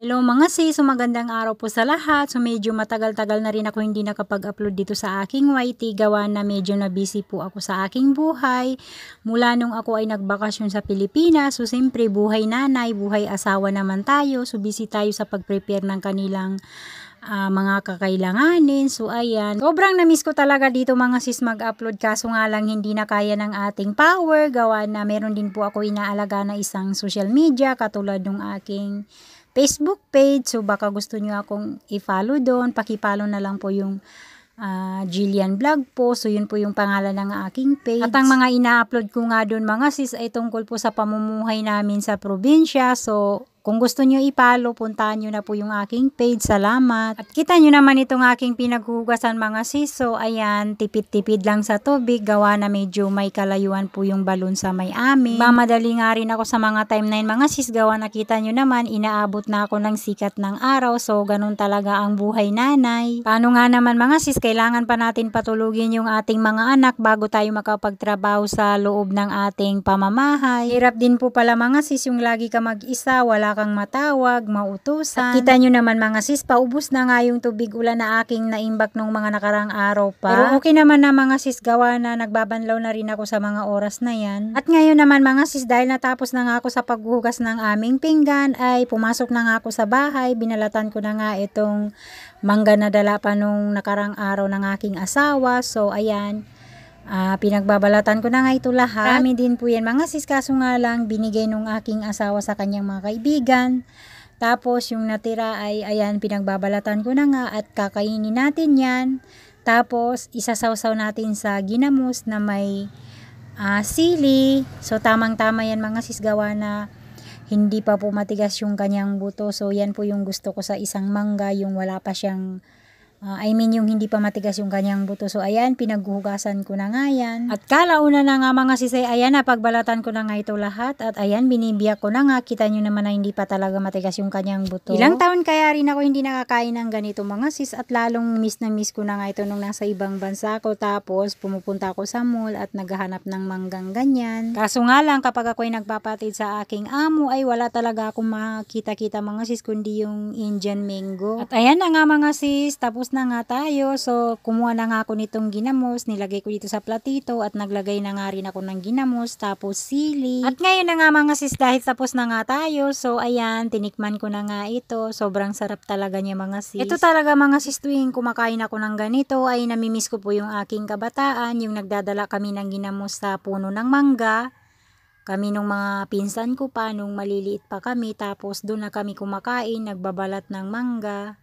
Hello mga sis, so magandang araw po sa lahat. So medyo matagal-tagal na rin ako hindi nakapag-upload dito sa aking YT gawa na medyo na busy po ako sa aking buhay. Mula nung ako ay nagbakasyon sa Pilipinas, so siyempre buhay nanay, buhay asawa naman tayo. So busy tayo sa pag-prepare ng kanilang uh, mga kakailanganin. So, ayan. Sobrang na-miss ko talaga dito mga sis mag-upload. Kaso nga lang hindi na kaya ng ating power. Gawa na meron din po ako inaalaga na isang social media katulad ng aking Facebook page. So baka gusto nyo akong i-follow doon. Pakipalo na lang po yung uh, Jillian Vlog po. So, yun po yung pangalan ng aking page. At ang mga ina-upload ko nga doon mga sis ay tungkol po sa pamumuhay namin sa probinsya. So, kung gusto nyo ipalo, puntahan nyo na po yung aking page. Salamat. At kita nyo naman itong aking pinaghugasan mga siso. Ayan, tipid-tipid lang sa tubig. Gawa na medyo may kalayuan po yung balon sa may amin. Mamadali nga rin ako sa mga time na yun mga sis. Gawa nakita nyo naman, inaabot na ako ng sikat ng araw. So, ganun talaga ang buhay nanay. Paano nga naman mga sis, kailangan pa natin patulugin yung ating mga anak bago tayo makapagtrabaho sa loob ng ating pamamahay. Hirap din po pala mga sis yung lagi ka mag-isa. Wala bigla kang matawag, mautusan. At kita nyo naman mga sis, paubos na nga yung tubig ulan na aking naimbak nung mga nakarang araw pa. Pero okay naman na mga sis, gawa na nagbabanlaw na rin ako sa mga oras na yan. At ngayon naman mga sis, dahil natapos na nga ako sa paghugas ng aming pinggan, ay pumasok na nga ako sa bahay, binalatan ko na nga itong mangga na dala pa nung nakarang araw ng aking asawa. So ayan, Uh, pinagbabalatan ko na nga ito lahat. Kami din po yan mga sis, kaso nga lang binigay nung aking asawa sa kanyang mga kaibigan. Tapos yung natira ay ayan pinagbabalatan ko na nga at kakainin natin yan. Tapos isasawsaw natin sa ginamos na may uh, sili. So tamang-tama yan mga sis gawa na hindi pa po matigas yung kanyang buto. So yan po yung gusto ko sa isang mangga yung wala pa siyang Uh, I mean yung hindi pa matigas yung kanyang buto. So ayan, pinaghugasan ko na nga yan. At kalauna na nga mga sisay, ayan napagbalatan ko na nga ito lahat. At ayan, binibiyak ko na nga. Kita nyo naman na hindi pa talaga matigas yung kanyang buto. Ilang taon kaya rin ako hindi nakakain ng ganito mga sis. At lalong miss na miss ko na nga ito nung nasa ibang bansa ko. Tapos pumupunta ako sa mall at naghahanap ng manggang ganyan. Kaso nga lang kapag ako'y nagpapatid sa aking amo ay wala talaga akong makita-kita mga sis kundi yung Indian mango. At ayan na nga mga sis, tapos tapos na nga tayo. So, kumuha na nga ako nitong ginamos. Nilagay ko dito sa platito at naglagay na nga rin ako ng ginamos. Tapos sili. At ngayon na nga mga sis dahil tapos na nga tayo. So, ayan. Tinikman ko na nga ito. Sobrang sarap talaga niya mga sis. Ito talaga mga sis tuwing kumakain ako ng ganito ay namimiss ko po yung aking kabataan. Yung nagdadala kami ng ginamos sa puno ng mangga. Kami nung mga pinsan ko pa, nung maliliit pa kami, tapos doon na kami kumakain, nagbabalat ng mangga.